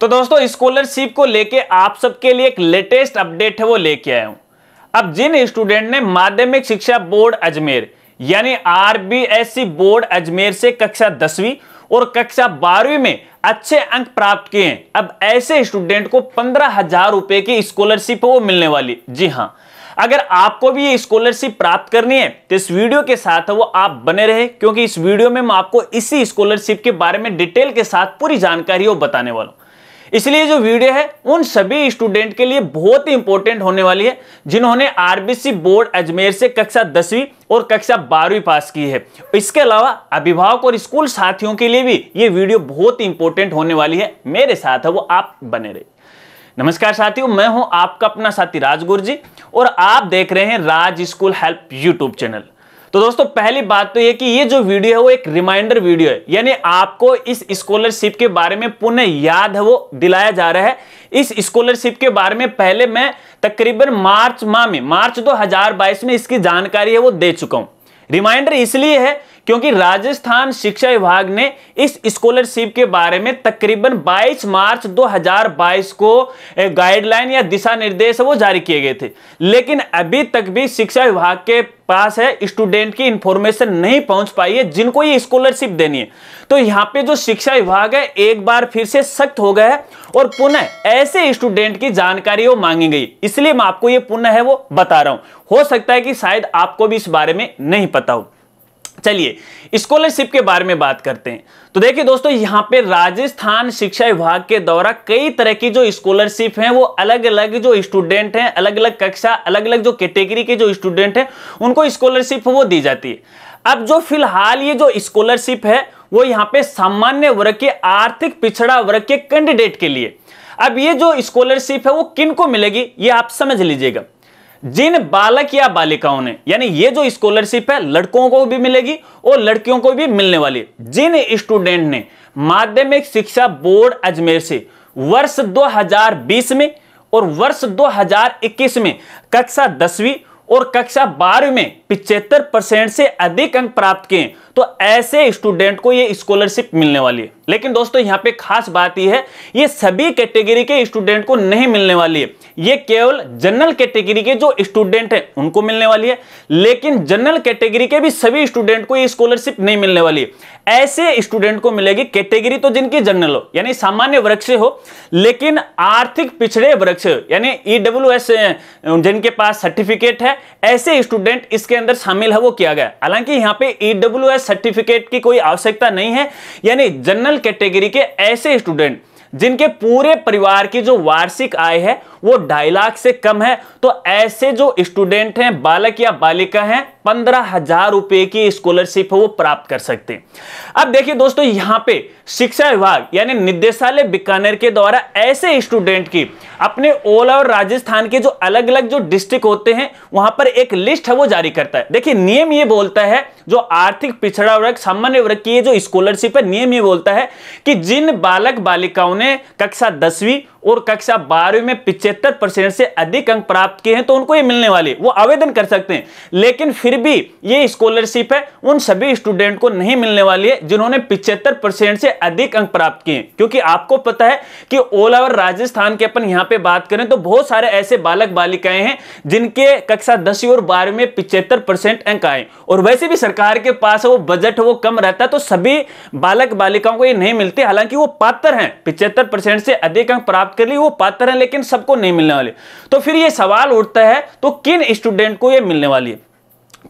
तो दोस्तों स्कॉलरशिप को लेके आप सबके लिए एक लेटेस्ट अपडेट है वो लेके आया हूं अब जिन स्टूडेंट ने माध्यमिक शिक्षा बोर्ड अजमेर यानी आरबीएससी e बोर्ड अजमेर से कक्षा दसवीं और कक्षा बारहवीं में अच्छे अंक प्राप्त किए हैं अब ऐसे स्टूडेंट को पंद्रह हजार रुपए की स्कॉलरशिप वो मिलने वाली जी हाँ अगर आपको भी ये स्कॉलरशिप प्राप्त करनी है तो इस वीडियो के साथ वो आप बने रहे क्योंकि इस वीडियो में मैं आपको इसी स्कॉलरशिप के बारे में डिटेल के साथ पूरी जानकारी वो बताने वाला हूँ इसलिए जो वीडियो है उन सभी स्टूडेंट के लिए बहुत ही इंपॉर्टेंट होने वाली है जिन्होंने आरबीसी बोर्ड अजमेर से कक्षा दसवीं और कक्षा बारहवीं पास की है इसके अलावा अभिभावक और स्कूल साथियों के लिए भी ये वीडियो बहुत ही इंपॉर्टेंट होने वाली है मेरे साथ है वो आप बने रहे नमस्कार साथियों मैं हूं आपका अपना साथी राजगुरु जी और आप देख रहे हैं Raj school help YouTube channel तो दोस्तों पहली बात तो ये कि ये जो वीडियो है वो एक रिमाइंडर वीडियो है यानी आपको इस स्कॉलरशिप के बारे में पुनः याद है वो दिलाया जा रहा है इस स्कॉलरशिप के बारे में पहले मैं तकरीबन मार्च माह में मार्च 2022 में इसकी जानकारी है वो दे चुका हूं रिमाइंडर इसलिए है क्योंकि राजस्थान शिक्षा विभाग ने इस स्कॉलरशिप के बारे में तकरीबन 22 मार्च 2022 को गाइडलाइन या दिशा निर्देश वो जारी किए गए थे लेकिन अभी तक भी शिक्षा विभाग के पास है स्टूडेंट की इंफॉर्मेशन नहीं पहुंच पाई है जिनको ये स्कॉलरशिप देनी है तो यहाँ पे जो शिक्षा विभाग है एक बार फिर से सख्त हो गया है और पुनः ऐसे स्टूडेंट की जानकारी वो मांगी गई इसलिए मैं आपको ये पुनः है वो बता रहा हूं हो सकता है कि शायद आपको भी इस बारे में नहीं पता हो चलिए स्कॉलरशिप के बारे में बात करते हैं तो देखिए दोस्तों यहाँ पे राजस्थान शिक्षा विभाग के द्वारा कई तरह की जो स्कॉलरशिप हैं वो अलग अलग जो स्टूडेंट हैं अलग अलग कक्षा अलग अलग जो कैटेगरी के जो स्टूडेंट हैं उनको स्कॉलरशिप वो दी जाती है अब जो फिलहाल ये जो स्कॉलरशिप है वो यहाँ पे सामान्य वर्ग के आर्थिक पिछड़ा वर्ग के कैंडिडेट के लिए अब ये जो स्कॉलरशिप है वो किन को मिलेगी ये आप समझ लीजिएगा जिन बालक या बालिकाओं ने यानी ये जो स्कॉलरशिप है लड़कों को भी मिलेगी और लड़कियों को भी मिलने वाली जिन स्टूडेंट ने माध्यमिक शिक्षा बोर्ड अजमेर से वर्ष 2020 में और वर्ष 2021 में कक्षा दसवीं और कक्षा बारहवीं में पिछहत्तर परसेंट से अधिक अंक प्राप्त किए तो ऐसे स्टूडेंट को ये स्कॉलरशिप मिलने वाली है लेकिन दोस्तों यहाँ पे खास बात यह है ये सभी कैटेगरी के स्टूडेंट को नहीं मिलने वाली है ये केवल जनरल कैटेगरी के जो स्टूडेंट हैं उनको मिलने वाली है लेकिन जनरल कैटेगरी के भी सभी स्टूडेंट को ये स्कॉलरशिप नहीं मिलने वाली है ऐसे स्टूडेंट को मिलेगी कैटेगरी तो जिनकी जनरल हो यानी सामान्य वर्ग से हो लेकिन आर्थिक पिछड़े वर्ग से यानी ईडब्ल्यू e जिनके पास सर्टिफिकेट है ऐसे स्टूडेंट इसके अंदर शामिल है वो किया गया हालांकि यहां पे ईडब्ल्यू e सर्टिफिकेट की कोई आवश्यकता नहीं है यानी जनरल कैटेगरी के ऐसे स्टूडेंट जिनके पूरे परिवार की जो वार्षिक आय है वो ढाई लाख से कम है तो ऐसे जो स्टूडेंट हैं बालक या बालिका हैं पंद्रह हजार रुपए की स्कॉलरशिप वो प्राप्त कर सकते हैं अब देखिए दोस्तों यहां पे शिक्षा विभाग यानी निदेशालय बीकानेर के द्वारा ऐसे स्टूडेंट की अपने ओल और राजस्थान के जो अलग अलग जो डिस्ट्रिक्ट होते हैं वहां पर एक लिस्ट है वो जारी करता है देखिए नियम ये बोलता है जो आर्थिक पिछड़ा वर्ग सामान्य वर्ग की जो स्कॉलरशिप है नियम ये बोलता है कि जिन बालक बालिकाओं ने कक्षा दसवीं और कक्षा बारहवीं में पिछहत्तर परसेंट से अधिक अंक प्राप्त किए हैं तो उनको ये मिलने वाले वो आवेदन कर सकते हैं लेकिन फिर भी ये स्कॉलरशिप है उन सभी स्टूडेंट को नहीं मिलने वाली है जिन्होंने पिछहत्तर परसेंट से अधिक अंक प्राप्त किए क्योंकि आपको पता है कि ऑल ओवर राजस्थान के अपन यहां पर बात करें तो बहुत सारे ऐसे बालक बालिकाएं हैं जिनके कक्षा दसवीं और बारहवीं में पिछहत्तर परसेंट अंक आए और वैसे भी सरकार के पास वो बजट वो कम रहता है तो सभी बालक बालिकाओं को ये नहीं मिलते हालांकि वो पात्र हैं पिछहत्तर से अधिक अंक प्राप्त कर ली वो पात्र हैं लेकिन सबको नहीं मिलने वाली तो फिर ये सवाल उठता है तो किन स्टूडेंट को ये मिलने वाली है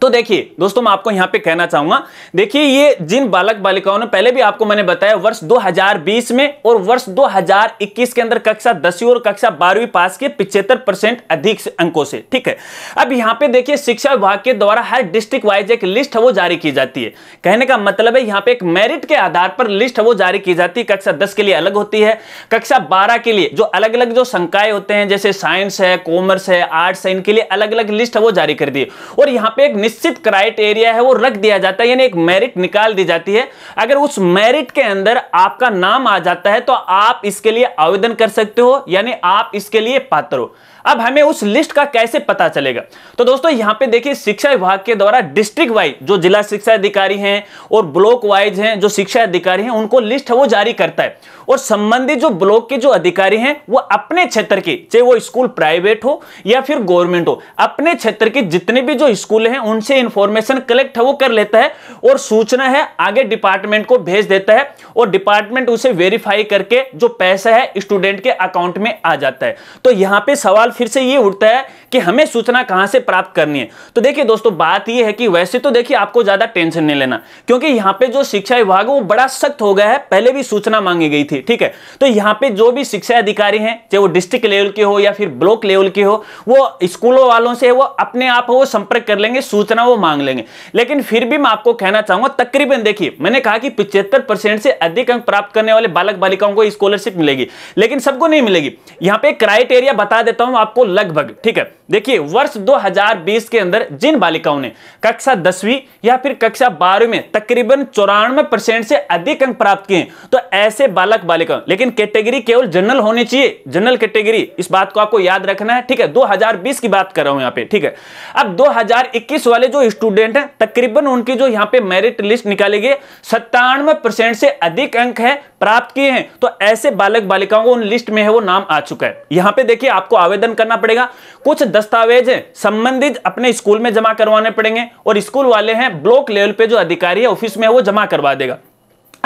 तो देखिए दोस्तों मैं आपको यहां पे कहना चाहूंगा देखिए ये जिन बालक बालिकाओं ने पहले भी आपको मैंने बताया वर्ष 2020 में और वर्ष 2021 के अंदर कक्षा दसवीं और कक्षा बारहवीं पास के पिछहत्तर परसेंट अधिक अंकों से ठीक है अब यहां पे देखिए शिक्षा विभाग के द्वारा हर डिस्ट्रिक्ट वाइज एक लिस्ट है वो जारी की जाती है कहने का मतलब है यहां पर एक मेरिट के आधार पर लिस्ट है वो जारी की जाती है कक्षा दस के लिए अलग होती है कक्षा बारह के लिए जो अलग अलग जो संकाय होते हैं जैसे साइंस है कॉमर्स है आर्ट्स है इनके लिए अलग अलग लिस्ट है वो जारी कर दी और यहां पर एक निश्चित क्राइटेरिया है वो रख दिया जाता है यानी एक मेरिट निकाल दी जाती है अगर उस मेरिट के अंदर आपका नाम आ जाता है तो आप इसके लिए आवेदन कर सकते हो यानी आप इसके लिए पात्र हो अब हमें उस लिस्ट का कैसे पता चलेगा तो दोस्तों यहाँ पे देखिए शिक्षा विभाग के द्वारा डिस्ट्रिक्ट वाइज जो जिला शिक्षा अधिकारी हैं और ब्लॉक वाइज हैं जो शिक्षा अधिकारी हैं उनको लिस्ट है वो जारी करता है और संबंधित जो ब्लॉक के जो अधिकारी हैं वो अपने क्षेत्र के चाहे वो स्कूल प्राइवेट हो या फिर गवर्नमेंट हो अपने क्षेत्र के जितने भी जो स्कूल हैं उनसे इंफॉर्मेशन कलेक्ट है वो कर लेता है और सूचना है आगे डिपार्टमेंट को भेज देता है और डिपार्टमेंट उसे वेरीफाई करके जो पैसा है स्टूडेंट के अकाउंट में आ जाता है तो यहाँ पे सवाल फिर से ये उठता है कि हमें सूचना कहां से प्राप्त करनी है तो देखिए दोस्तों बात यह है कि वैसे तो देखिए आपको ज्यादा टेंशन नहीं लेना क्योंकि यहां पे जो शिक्षा विभाग है वो बड़ा सख्त हो गया है पहले भी सूचना मांगी गई थी ठीक है तो यहां पर जो भी शिक्षा अधिकारी हैं चाहे वो डिस्ट्रिक्ट लेवल के हो या फिर ब्लॉक लेवल के हो वो स्कूलों वालों से वो अपने आप वो संपर्क कर लेंगे सूचना वो मांग लेंगे लेकिन फिर भी मैं आपको कहना चाहूंगा तकरीबन देखिए मैंने कहा कि पिछहत्तर परसेंट से अधिक अंक प्राप्त करने वाले बालक बालिकाओं को स्कॉलरशिप मिलेगी लेकिन सबको नहीं मिलेगी यहाँ पे क्राइटेरिया बता देता हूं आपको लगभग ठीक है देखिए वर्ष 2020 के अंदर जिन बालिकाओं ने कक्षा दसवीं या फिर कक्षा बारहवीं में तकरीबन चौरानवे परसेंट से अधिक अंक प्राप्त किए तो ऐसे बालक बालिकाओं लेकिन कैटेगरी केवल जनरल होनी चाहिए जनरल कैटेगरी इस बात को आपको याद रखना है ठीक है 2020 की बात कर रहा हूं यहां पे ठीक है अब 2021 वाले जो स्टूडेंट है तकरीबन उनकी जो यहाँ पे मेरिट लिस्ट निकाली गई सत्तानवे से अधिक अंक है प्राप्त किए हैं तो ऐसे बालक बालिकाओं को उन लिस्ट में है वो नाम आ चुका है यहां पर देखिए आपको आवेदन करना पड़ेगा कुछ दस्तावेज है संबंधित अपने स्कूल में जमा करवाने पड़ेंगे और स्कूल वाले हैं ब्लॉक लेवल पे जो अधिकारी है ऑफिस में वो जमा करवा देगा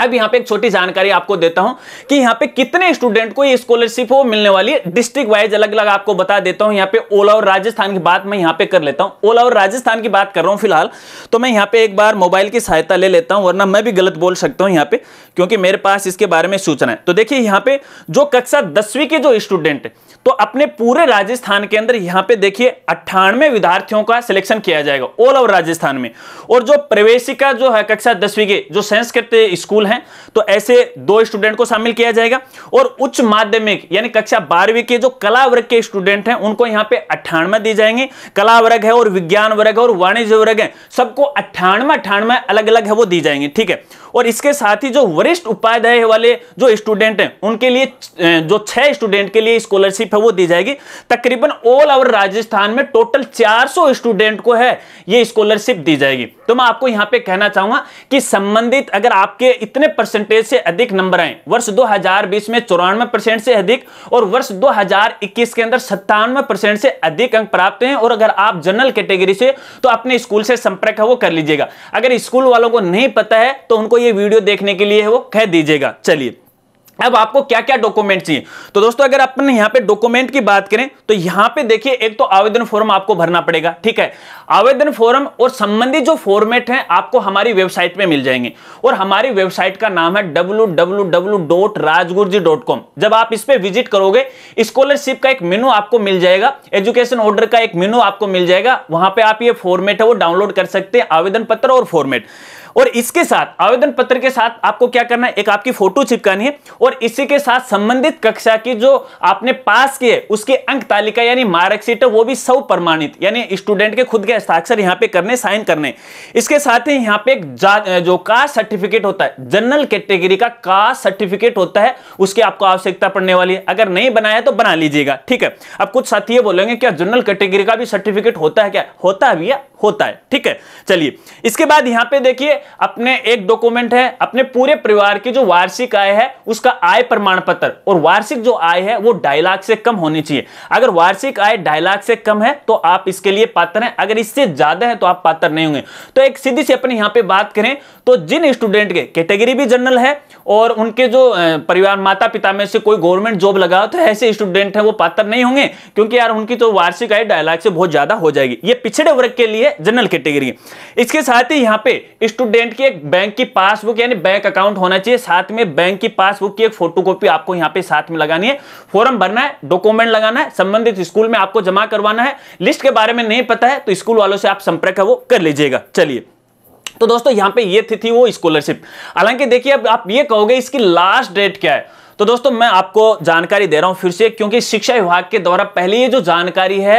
अब यहां पे एक छोटी जानकारी आपको देता हूं कि यहां पे कितने स्टूडेंट को ये स्कॉलरशिप वो मिलने वाली है डिस्ट्रिक्ट वाइज अलग अलग आपको बता देता हूं यहां पे ऑल ओवर राजस्थान की बात मैं यहां पे कर लेता हूं ऑल ओवर राजस्थान की बात कर रहा हूं फिलहाल तो मैं यहां पे एक बार मोबाइल की सहायता ले लेता हूं वरना मैं भी गलत बोल सकता हूं यहां पर क्योंकि मेरे पास इसके बारे में सूचना है तो देखिए यहां पर जो कक्षा दसवीं के जो स्टूडेंट है तो अपने पूरे राजस्थान के अंदर यहां पे देखिए अट्ठानवे विद्यार्थियों का सिलेक्शन किया जाएगा ऑल ओवर राजस्थान में और जो प्रवेशिका जो है कक्षा दसवीं के जो संस्कृत स्कूल हैं तो ऐसे दो स्टूडेंट को शामिल किया जाएगा और उच्च माध्यमिक यानी कक्षा बारहवीं के जो कला वर्ग के स्टूडेंट हैं उनको यहाँ पे अट्ठानवे दी जाएंगे कला वर्ग है और विज्ञान वर्ग है और वाणिज्य वर्ग है सबको अट्ठानवे अट्ठानवे अलग अलग है वो दी जाएंगे ठीक है और इसके साथ ही जो वरिष्ठ उपाध्याय वाले जो स्टूडेंट हैं उनके लिए जो छह स्टूडेंट के लिए स्कॉलरशिप है वो दी जाएगी तकरीबन ऑल ओवर राजस्थान में टोटल 400 स्टूडेंट को है ये स्कॉलरशिप दी जाएगी तो मैं आपको यहां पे कहना चाहूंगा कि संबंधित अगर आपके इतने परसेंटेज से अधिक नंबर आए वर्ष दो में चौरानवे परसेंट से अधिक और वर्ष दो के अंदर सत्तानवे परसेंट से अधिक अंक प्राप्त हैं और अगर आप जनरल कैटेगरी से तो अपने स्कूल से संपर्क है वो कर लीजिएगा अगर स्कूल वालों को नहीं पता है तो उनको ये वीडियो देखने के लिए है वो कह दीजिएगा चलिए अब आपको क्या क्या डॉक्यूमेंट चाहिए तो दोस्तों अगर अपन यहां पे डॉक्यूमेंट की बात करें तो यहां पे देखिए एक तो आवेदन फॉर्म आपको भरना पड़ेगा ठीक है आवेदन फॉर्म और संबंधित जो फॉर्मेट है आपको हमारी वेबसाइट पे मिल जाएंगे और हमारी वेबसाइट का नाम है डब्ल्यू जब आप इस पर विजिट करोगे स्कॉलरशिप का एक मेनू आपको मिल जाएगा एजुकेशन ऑर्डर का एक मेनू आपको मिल जाएगा वहां पर आप ये फॉर्मेट है वो डाउनलोड कर सकते हैं आवेदन पत्र और फॉर्मेट और इसके साथ आवेदन पत्र के साथ आपको क्या करना है एक आपकी फोटो चिपकानी है और इसी के साथ संबंधित कक्षा की जो आपने पास की है उसके अंक तालिका यानी मार्कशीट है वो भी सब प्रमाणित यानी स्टूडेंट के खुद के हस्ताक्षर यहाँ पे करने साइन करने इसके साथ ही यहाँ पे जो कास्ट सर्टिफिकेट होता है जनरल कैटेगरी का कास्ट सर्टिफिकेट होता है उसकी आपको आवश्यकता पड़ने वाली है अगर नहीं बनाया तो बना लीजिएगा ठीक है अब कुछ साथी ये बोलेंगे क्या जनरल कैटेगरी का भी सर्टिफिकेट होता है क्या होता है भैया होता है ठीक है चलिए इसके बाद यहां पे देखिए अपने एक डॉक्यूमेंट है अपने पूरे परिवार की जो वार्षिक आय है उसका आय प्रमाण पत्र और वार्षिक जो आय है वो ढाई लाख से कम होनी चाहिए अगर वार्षिक आय ढाई लाख से कम है तो आप इसके लिए पात्र हैं अगर इससे ज्यादा है तो आप पात्र नहीं होंगे तो एक सीधी से अपने यहां पर बात करें तो जिन स्टूडेंट के कैटेगरी भी जनरल है और उनके जो परिवार माता पिता में से कोई गवर्नमेंट जॉब लगा तो ऐसे स्टूडेंट है वो पात्र नहीं होंगे क्योंकि यार उनकी तो वार्षिक आय डायलाग से बहुत ज्यादा हो जाएगी ये पिछड़े वर्ग के लिए जनरल कैटेगरी इसके साथ ही यहाँ पे स्टूडेंट की एक बैंक की पासबुक यानी बैंक अकाउंट होना चाहिए साथ में बैंक की पासबुक की एक फोटोकॉपी आपको यहाँ पे साथ में लगानी है फॉर्म भरना है डॉक्यूमेंट लगाना है संबंधित स्कूल में आपको जमा करवाना है लिस्ट के बारे में नहीं पता है तो स्कूल वालों से आप संपर्क है वो कर लीजिएगा चलिए तो दोस्तों यहां पे ये थी, थी वो स्कॉलरशिप हालांकि देखिए अब आप ये कहोगे इसकी लास्ट डेट क्या है तो दोस्तों मैं आपको जानकारी दे रहा हूं फिर से क्योंकि शिक्षा विभाग के द्वारा पहले ये जो जानकारी है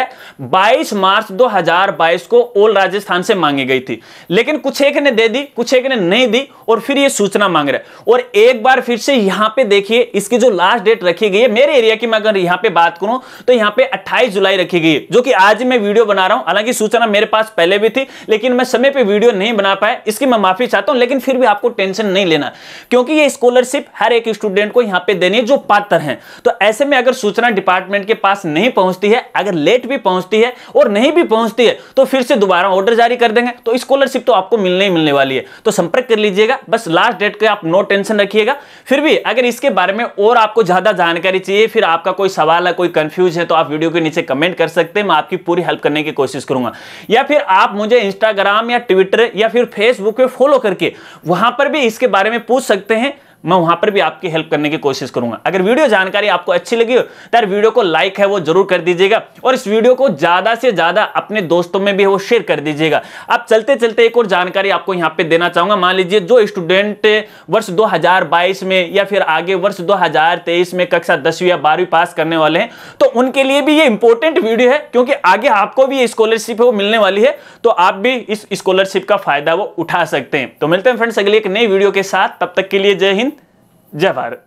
22 मार्च 2022 को ओल राजस्थान से मांगी गई थी लेकिन कुछ एक ने दे दी कुछ एक ने नहीं दी और फिर ये सूचना मांग रहे और एक बार फिर से यहां पे देखिए इसकी जो लास्ट डेट रखी गई है मेरे एरिया की मैं अगर यहां पर बात करूं तो यहां पर अट्ठाईस जुलाई रखी गई जो कि आज मैं वीडियो बना रहा हूं हालांकि सूचना मेरे पास पहले भी थी लेकिन मैं समय पर वीडियो नहीं बना पाया इसकी मैं माफी चाहता हूं लेकिन फिर भी आपको टेंशन नहीं लेना क्योंकि ये स्कॉलरशिप हर एक स्टूडेंट को यहां पर पे देनी है जो पात्र हैं तो ऐसे में अगर सूचना डिपार्टमेंट के पास नहीं पहुंचती है अगर लेट भी पहुंचती है और नहीं भी पहुंचती है तो फिर से दोबारा ऑर्डर जारी कर देंगे तो स्कॉलरशिप तो आपको मिलने ही मिलने वाली है तो संपर्क कर लीजिएगा बस लास्ट डेट का आप नो टेंशन रखिएगा फिर भी अगर इसके बारे में और आपको ज्यादा जानकारी चाहिए फिर आपका कोई सवाल है कोई कंफ्यूज है तो आप वीडियो के नीचे कमेंट कर सकते हैं मैं आपकी पूरी हेल्प करने की कोशिश करूंगा या फिर आप मुझे इंस्टाग्राम या ट्विटर या फिर फेसबुक पे फॉलो करके वहां पर भी इसके बारे में पूछ सकते हैं मैं वहां पर भी आपकी हेल्प करने की कोशिश करूंगा अगर वीडियो जानकारी आपको अच्छी लगी हो तो यार वीडियो को लाइक है वो जरूर कर दीजिएगा और इस वीडियो को ज्यादा से ज्यादा अपने दोस्तों में भी वो शेयर कर दीजिएगा अब चलते चलते एक और जानकारी आपको यहाँ पे देना चाहूंगा मान लीजिए जो स्टूडेंट वर्ष दो में या फिर आगे वर्ष दो में कक्षा दसवीं या बारहवीं पास करने वाले हैं तो उनके लिए भी ये इंपॉर्टेंट वीडियो है क्योंकि आगे आपको भी स्कॉलरशिप है वो मिलने वाली है तो आप भी इस स्कॉलरशिप का फायदा वो उठा सकते हैं तो मिलते हैं फ्रेंड्स अगले एक नई वीडियो के साथ तब तक के लिए जय हिंद じゃあバル。